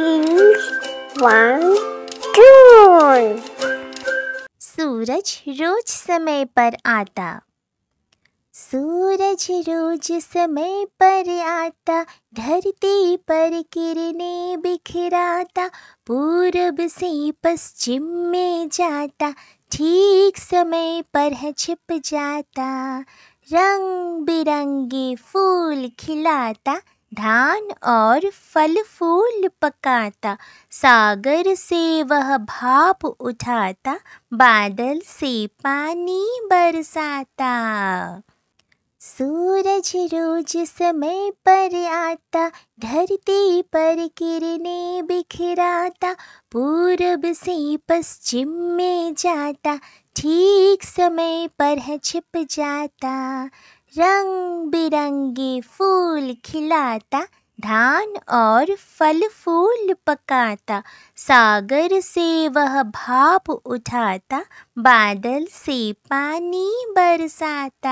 sings one tune. सूरज रोज समय पर आता सूरज रोज समय पर आता धरती पर किरने बिखराता पूरब से पश्चिम में जाता ठीक समय पर है छिप जाता रंग बिरंगे फूल खिलाता धान और फल फूल पकाता सागर से वह भाप उठाता बादल से पानी बरसाता सूरज रोज समय पर आता धरती पर किरने बिखराता पूरब से पश्चिम में जाता ठीक समय पर है छिप जाता रंग बिरंगे फूल खिलाता धान और फल फूल पकाता सागर से वह भाप उठाता बादल से पानी बरसाता